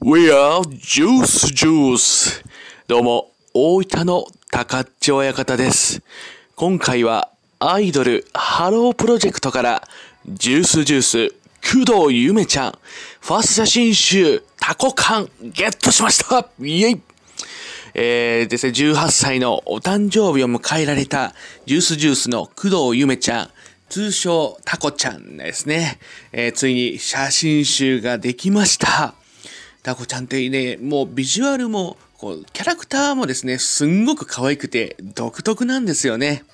We are Juice Juice! どうも、大分の高っち親方です。今回はアイドルハロープロジェクトからジュースジュース工藤ゆめちゃんファースト写真集タコ缶ゲットしましたイェイえー、ですね、18歳のお誕生日を迎えられたジュースジュースの工藤ゆめちゃん通称タコちゃんですね、えー、ついに写真集ができましたタコちゃんってね、もうビジュアルも、こう、キャラクターもですね、すんごく可愛くて、独特なんですよね。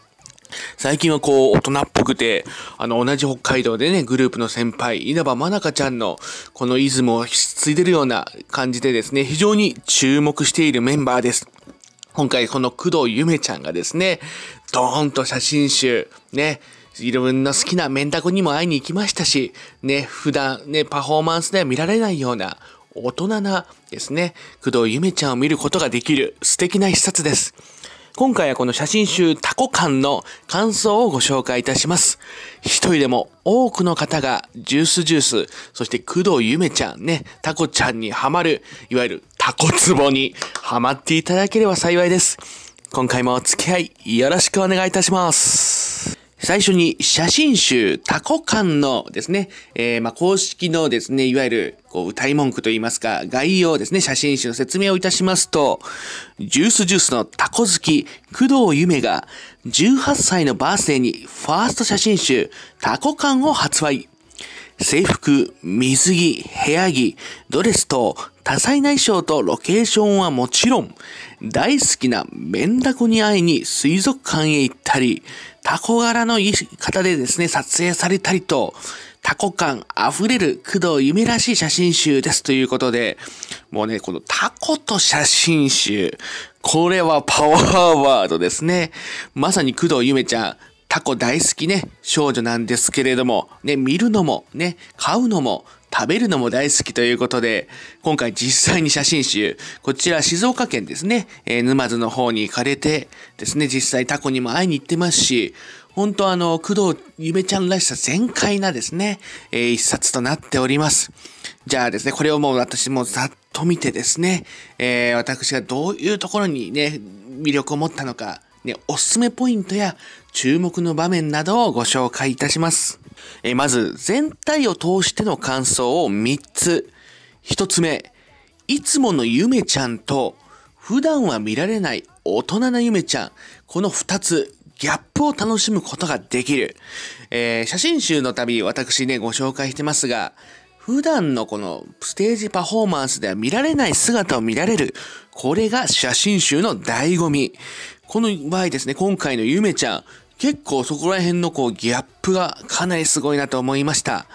最近はこう、大人っぽくて、あの、同じ北海道でね、グループの先輩、稲葉真中ちゃんの、このイズムを引き継いでるような感じでですね、非常に注目しているメンバーです。今回この工藤ゆめちゃんがですね、ドーンと写真集、ね、いろんな好きなメンタコにも会いに行きましたし、ね、普段ね、パフォーマンスでは見られないような大人なですね、工藤ゆめちゃんを見ることができる素敵な一冊です。今回はこの写真集タコ館の感想をご紹介いたします。一人でも多くの方がジュースジュース、そして工藤ゆめちゃんね、タコちゃんにはまる、いわゆるタコツボにはまっていただければ幸いです。今回もお付き合いよろしくお願いいたします。最初に写真集タコ館のですね、えー、ま公式のですね、いわゆるこう歌い文句といいますか、概要ですね、写真集の説明をいたしますと、ジュースジュースのタコ好き、工藤夢が18歳のバースデーにファースト写真集タコ館を発売。制服、水着、部屋着、ドレスと多彩な衣装とロケーションはもちろん、大好きなメンダコに会いに水族館へ行ったり、タコ柄の方でですね、撮影されたりと、タコ感あふれる工藤夢らしい写真集ですということで、もうね、このタコと写真集、これはパワーワードですね。まさに工藤夢ちゃん、タコ大好きね、少女なんですけれども、ね、見るのも、ね、買うのも、食べるのも大好きということで、今回実際に写真集、こちら静岡県ですね、えー、沼津の方に行かれてですね、実際タコにも会いに行ってますし、本当あの、工藤ゆめちゃんらしさ全開なですね、えー、一冊となっております。じゃあですね、これをもう私もざっと見てですね、えー、私がどういうところにね、魅力を持ったのか、ね、おすすめポイントや注目の場面などをご紹介いたします。えまず、全体を通しての感想を3つ。1つ目、いつものゆめちゃんと、普段は見られない大人なゆめちゃん。この2つ、ギャップを楽しむことができる。えー、写真集の度、私ね、ご紹介してますが、普段のこのステージパフォーマンスでは見られない姿を見られる。これが写真集の醍醐味。この場合ですね、今回のゆめちゃん、結構そこら辺のこうギャップがかなりすごいなと思いました。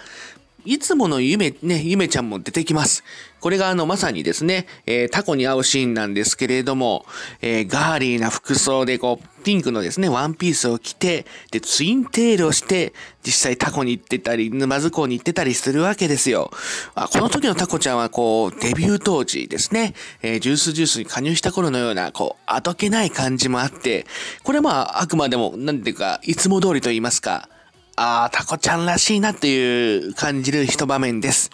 いつもの夢、ね、ゆめちゃんも出てきます。これがあの、まさにですね、えー、タコに合うシーンなんですけれども、えー、ガーリーな服装で、こう、ピンクのですね、ワンピースを着て、で、ツインテールをして、実際タコに行ってたり、沼津港に行ってたりするわけですよ。あこの時のタコちゃんは、こう、デビュー当時ですね、えー、ジュースジュースに加入した頃のような、こう、あどけない感じもあって、これまあ、あくまでも、なんていうか、いつも通りと言いますか、ああ、タコちゃんらしいなっていう感じる一場面です。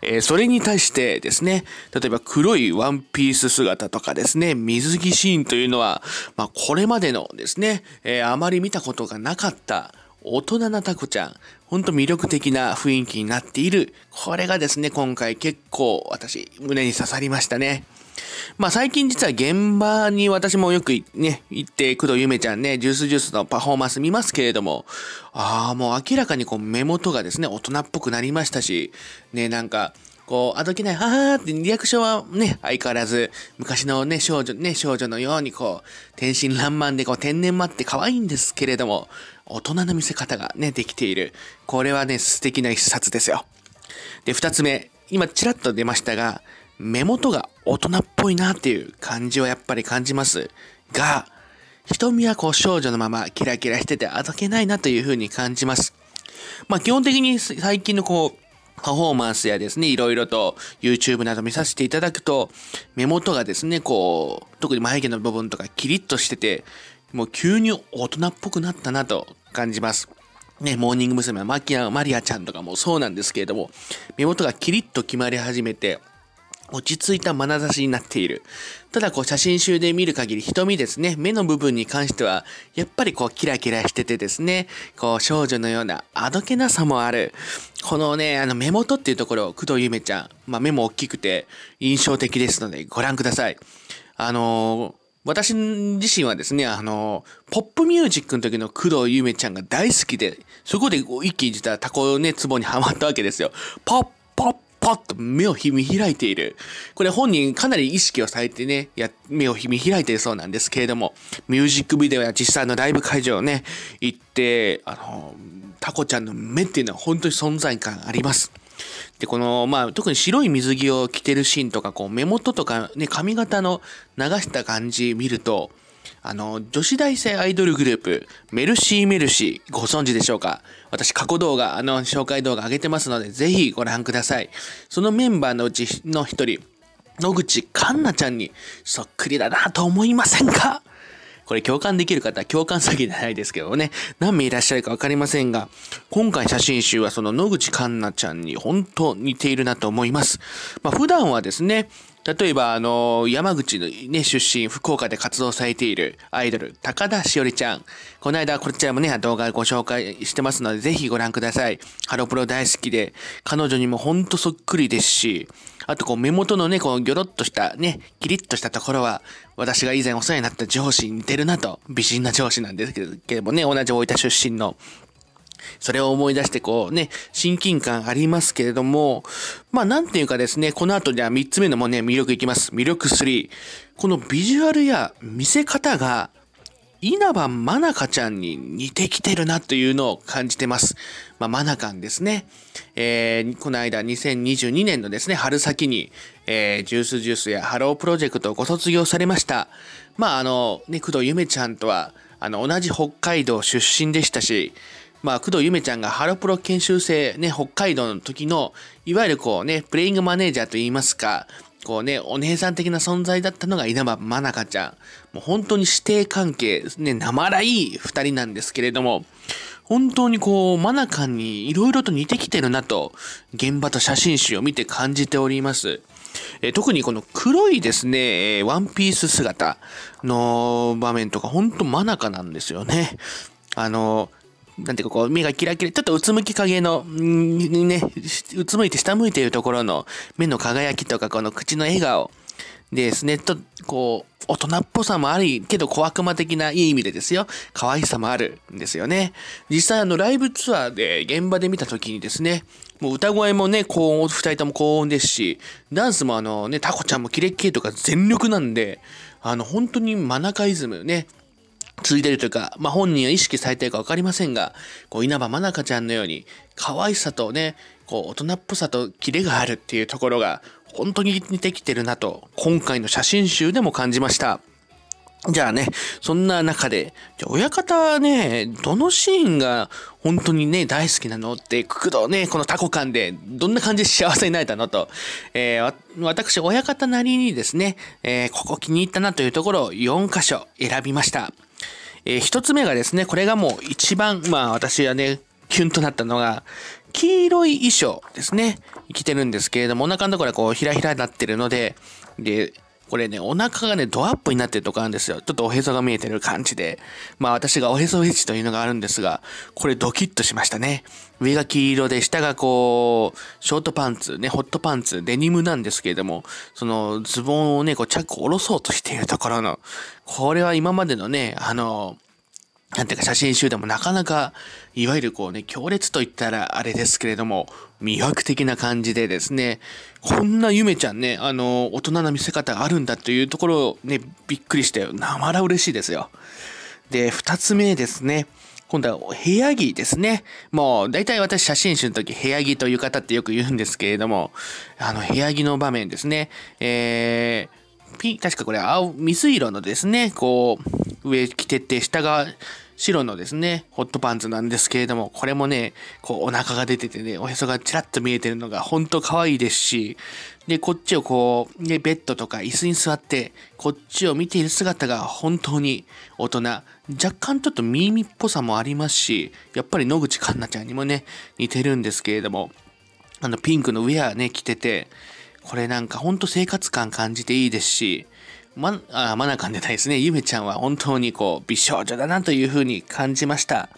えー、それに対してですね、例えば黒いワンピース姿とかですね、水着シーンというのは、まあ、これまでのですね、えー、あまり見たことがなかった大人なタコちゃん、ほんと魅力的な雰囲気になっている。これがですね、今回結構私、胸に刺さりましたね。まあ最近実は現場に私もよくね、行って工藤ゆめちゃんね、ジュースジュースのパフォーマンス見ますけれども、ああ、もう明らかにこう目元がですね、大人っぽくなりましたし、ね、なんか、こう、あどけない、はあってリアクションはね、相変わらず、昔のね、少女、ね、少女のようにこう、天真爛漫でこう、天然まって可愛いんですけれども、大人の見せ方がね、できている。これはね、素敵な一冊ですよ。で、二つ目、今ちらっと出ましたが、目元が大人っぽいなっていう感じはやっぱり感じますが、瞳はこう少女のままキラキラしててあどけないなという風に感じます。まあ基本的に最近のこう、パフォーマンスやですね、いろいろと YouTube など見させていただくと、目元がですね、こう、特に眉毛の部分とかキリッとしてて、もう急に大人っぽくなったなと感じます。ね、モーニング娘。マキア、マリアちゃんとかもそうなんですけれども、目元がキリッと決まり始めて、落ち着いた眼差しになっている。ただこう写真集で見る限り瞳ですね、目の部分に関しては、やっぱりこうキラキラしててですね、こう少女のようなあどけなさもある。このね、あの目元っていうところ、工藤ゆめちゃん、まあ目も大きくて印象的ですのでご覧ください。あのー私自身はですね、あの、ポップミュージックの時の工藤ゆめちゃんが大好きで、そこで一気に実はタコをね、壺にはまったわけですよ。ポッ、ポッ、パッと目を見開いている。これ本人かなり意識をされてね、や、目を見開いているそうなんですけれども、ミュージックビデオや実際のライブ会場をね、行って、あの、タコちゃんの目っていうのは本当に存在感あります。で、この、まあ、特に白い水着を着てるシーンとか、こう、目元とかね、髪型の流した感じ見ると、あの、女子大生アイドルグループ、メルシーメルシー、ご存知でしょうか私、過去動画、あの、紹介動画上げてますので、ぜひご覧ください。そのメンバーのうちの一人、野口環奈ちゃんにそっくりだなと思いませんかこれ共感できる方、共感詐欺じゃないですけどね、何名いらっしゃるかわかりませんが、今回写真集はその野口環奈ちゃんに本当似ているなと思います。まあ、普段はですね、例えば、あの、山口のね、出身、福岡で活動されているアイドル、高田しおりちゃん。この間、こちらもね、動画ご紹介してますので、ぜひご覧ください。ハロプロ大好きで、彼女にもほんとそっくりですし、あとこう目元のね、こうギョロッとしたね、キリッとしたところは、私が以前お世話になった上司に似てるなと、美人な上司なんですけれどもね、同じ大分出身の。それを思い出してこうね、親近感ありますけれども、まあなんていうかですね、この後では3つ目のもね、魅力いきます。魅力3。このビジュアルや見せ方が稲葉真中ちゃんに似てきてるなというのを感じてます。まあ、真中ですね。えー、この間2022年のですね、春先に、えー、ジュースジュースやハロープロジェクトをご卒業されました。まあ、あの、ね、工藤夢ちゃんとは、あの、同じ北海道出身でしたし、まあ、工藤夢ちゃんがハロプロ研修生、ね、北海道の時の、いわゆるこうね、プレイングマネージャーといいますか、こうね、お姉さん的な存在だったのが稲葉真中ちゃん。もう本当に師弟関係、ね、生らい二人なんですけれども、本当にこう、真中に色々と似てきてるなと、現場と写真集を見て感じております。え特にこの黒いですね、えワンピース姿の場面とか、ほんと真中なんですよね。あの、なんていうかこう、目がキラキラ、ちょっとうつむき影の、んね、うつむいて下向いているところの目の輝きとか、この口の笑顔ですね、と、こう、大人っぽさもあり、けど小悪魔的ないい意味でですよ、可愛さもあるんですよね。実際あのライブツアーで現場で見た時にですね、もう歌声もね、高音、二人とも高音ですし、ダンスもあのね、タコちゃんもキレッキレとか全力なんで、あの本当にマナカイズムね、続いてるというか、まあ、本人は意識されているか分かりませんが、こう稲葉真中ちゃんのように、可愛さとね、こう大人っぽさとキレがあるっていうところが、本当に似てきてるなと、今回の写真集でも感じました。じゃあね、そんな中で、じゃ親方はね、どのシーンが本当にね、大好きなのって、くくどね、このタコ感で、どんな感じで幸せになれたのと、えー、私、親方なりにですね、えー、ここ気に入ったなというところを4箇所選びました。えー、一つ目がですね、これがもう一番、まあ私はね、キュンとなったのが、黄色い衣装ですね。着てるんですけれども、お腹のところはこう、ひらひらになってるので、で、これね、お腹がね、ドアップになってるとこあるんですよ。ちょっとおへそが見えてる感じで。まあ私がおへそフェチというのがあるんですが、これドキッとしましたね。上が黄色で、下がこう、ショートパンツ、ね、ホットパンツ、デニムなんですけれども、そのズボンをね、こう、チャックを下ろそうとしているところの、これは今までのね、あのなんていうか写真集でもなかなか、いわゆるこうね、強烈と言ったらあれですけれども、魅惑的な感じでですね、こんなゆめちゃんね、あの、大人な見せ方があるんだというところをね、びっくりして、なまら嬉しいですよ。で、二つ目ですね。今度は部屋着ですね。もう、大体私写真集の時、部屋着という方ってよく言うんですけれども、あの、部屋着の場面ですね。えー、ピ、確かこれ、青、水色のですね、こう、上着てて、下が白のですね、ホットパンツなんですけれども、これもね、こうお腹が出ててね、おへそがちらっと見えてるのがほんと可愛いですし、で、こっちをこう、ね、ベッドとか椅子に座って、こっちを見ている姿が本当に大人、若干ちょっと耳っぽさもありますし、やっぱり野口環奈ちゃんにもね、似てるんですけれども、あのピンクのウェアね、着てて、これなんかほんと生活感感じていいですし、ま、あ、まなかんでないですね。ゆめちゃんは本当にこう、美少女だなというふうに感じました。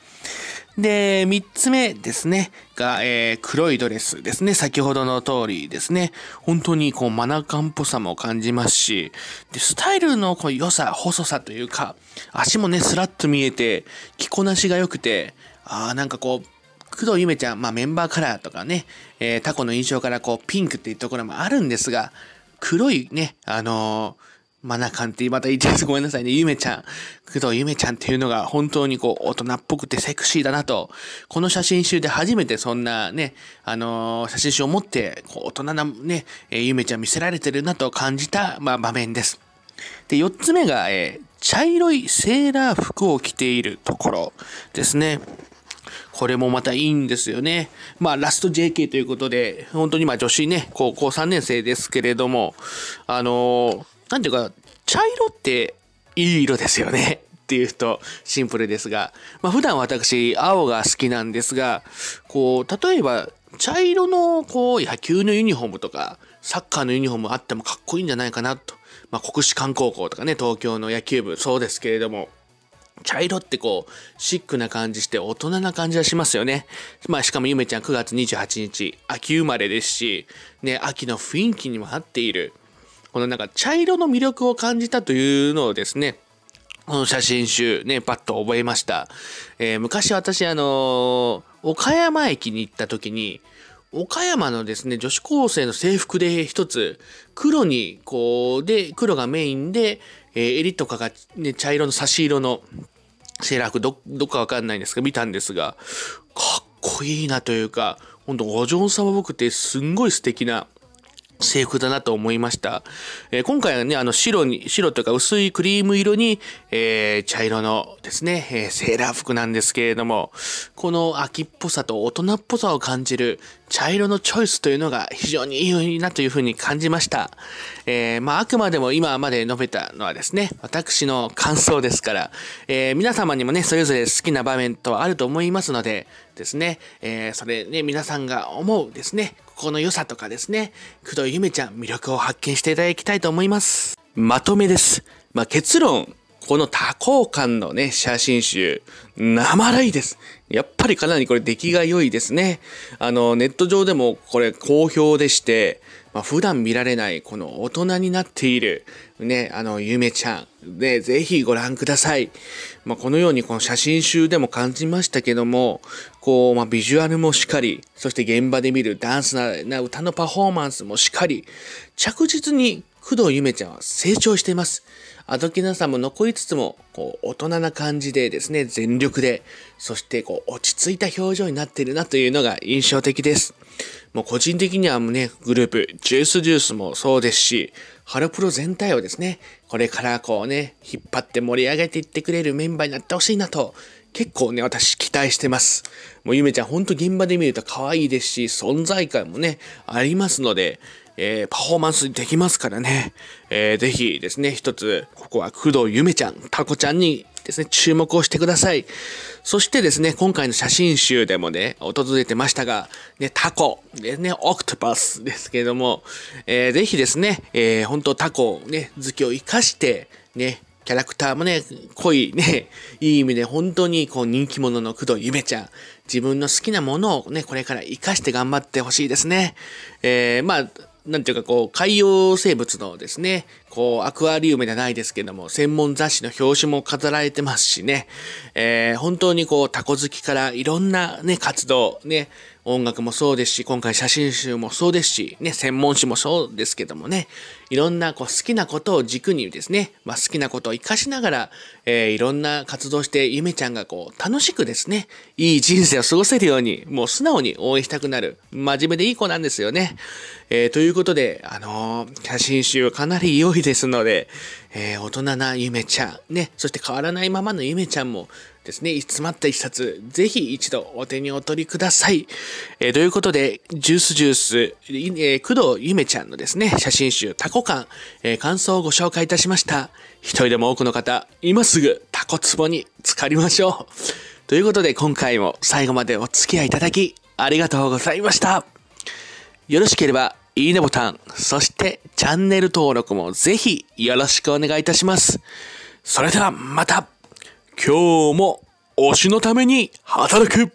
で、三つ目ですね。が、えー、黒いドレスですね。先ほどの通りですね。本当にこう、マナカンっぽさも感じますし、で、スタイルのこう良さ、細さというか、足もね、スラッと見えて、着こなしが良くて、あーなんかこう、工藤ゆめちゃん、まあメンバーカラーとかね、えー、タコの印象からこう、ピンクっていうところもあるんですが、黒いね、あのーマナカンってまた言いちゃごめんなさいね。ゆめちゃん。工藤ゆめちゃんっていうのが本当にこう大人っぽくてセクシーだなと。この写真集で初めてそんなね、あのー、写真集を持ってこう大人なね、えー、ゆめちゃん見せられてるなと感じた、まあ、場面です。で、四つ目が、えー、茶色いセーラー服を着ているところですね。これもまたいいんですよね。まあ、ラスト JK ということで、本当にまあ女子ね、高校3年生ですけれども、あのーなんていうか、茶色っていい色ですよね。っていうとシンプルですが、まあ、普段私青が好きなんですがこう例えば茶色のこう野球のユニフォームとかサッカーのユニフォームあってもかっこいいんじゃないかなと、まあ、国士舘高校とかね東京の野球部そうですけれども茶色ってこうシックな感じして大人な感じがしますよね。まあしかもゆめちゃん9月28日秋生まれですしね秋の雰囲気にも合っている。このなんか茶色の魅力を感じたというのをですね、この写真集ね、パッと覚えました。えー、昔私あのー、岡山駅に行った時に、岡山のですね、女子高生の制服で一つ、黒に、こう、で、黒がメインで、えー、襟とかが、ね、茶色の差し色のセーラー服、ど、どっかわかんないんですが、見たんですが、かっこいいなというか、ほんとお嬢様僕ってすんごい素敵な制服だなと思いました。えー、今回はね、あの白に、白というか薄いクリーム色に、えー、茶色のですね、えー、セーラー服なんですけれども、この秋っぽさと大人っぽさを感じる、茶色のチョイスというのが非常にいいなというふうに感じました。えー、まあ、あくまでも今まで述べたのはですね、私の感想ですから、えー、皆様にもね、それぞれ好きな場面とはあると思いますので、ですね、えー、それね、皆さんが思うですね、ここの良さとかですね、工藤ゆめちゃん魅力を発見していただきたいと思います。まとめです。まあ、結論、この多幸感のね、写真集、生らいです。やっぱりかなりこれ出来が良いですね。あの、ネット上でもこれ好評でして、まあ、普段見られないこの大人になっている、ね、あの、ゆめちゃん、ね、ぜひご覧ください。まあ、このようにこの写真集でも感じましたけども、こう、まあ、ビジュアルもしっかり、そして現場で見るダンスな歌のパフォーマンスもしっかり、着実に工藤ゆめちゃんは成長しています。あどきなさも残りつつも、こう、大人な感じでですね、全力で、そして、こう、落ち着いた表情になっているなというのが印象的です。もう個人的にはもうね、グループ、ジュースジュースもそうですし、ハロプロ全体をですね、これからこうね、引っ張って盛り上げていってくれるメンバーになってほしいなと、結構ね、私期待してます。もうゆめちゃん、ほんと現場で見ると可愛いですし、存在感もね、ありますので、えー、パフォーマンスできますからね、えー、ぜひですね、一つ、ここは工藤ゆめちゃん、タコちゃんにですね、注目をしてください。そしてですね、今回の写真集でもね、訪れてましたが、ね、タコ、ですね、オクトパスですけれども、えー、ぜひですね、えー、本当タコ、ね、好きを生かして、ね、キャラクターもね、濃いね、いい意味で本当にこう人気者の工藤ゆめちゃん、自分の好きなものをね、これから生かして頑張ってほしいですね。えー、まあ、なんていうかこう、海洋生物のですね、こう、アクアリウムじゃないですけども、専門雑誌の表紙も飾られてますしね、えー、本当にこう、タコ好きからいろんなね、活動、ね、音楽もそうですし、今回写真集もそうですし、ね、専門誌もそうですけどもね、いろんなこう好きなことを軸にですね、まあ、好きなことを活かしながら、えー、いろんな活動して、ゆめちゃんがこう、楽しくですね、いい人生を過ごせるように、もう素直に応援したくなる、真面目でいい子なんですよね。えー、ということで、あのー、写真集かなり良いですので、え大人なゆめちゃん、ね、そして変わらないままのゆめちゃんも、ですね、詰まった一冊、ぜひ一度お手にお取りください。えー、ということで、ジュースジュース、えー、工藤ゆめちゃんのですね、写真集タコ感、えー、感想をご紹介いたしました。一人でも多くの方、今すぐタコ壺に浸かりましょう。ということで、今回も最後までお付き合いいただき、ありがとうございました。よろしければ、いいねボタン、そしてチャンネル登録もぜひよろしくお願いいたします。それではまた今日も推しのために働く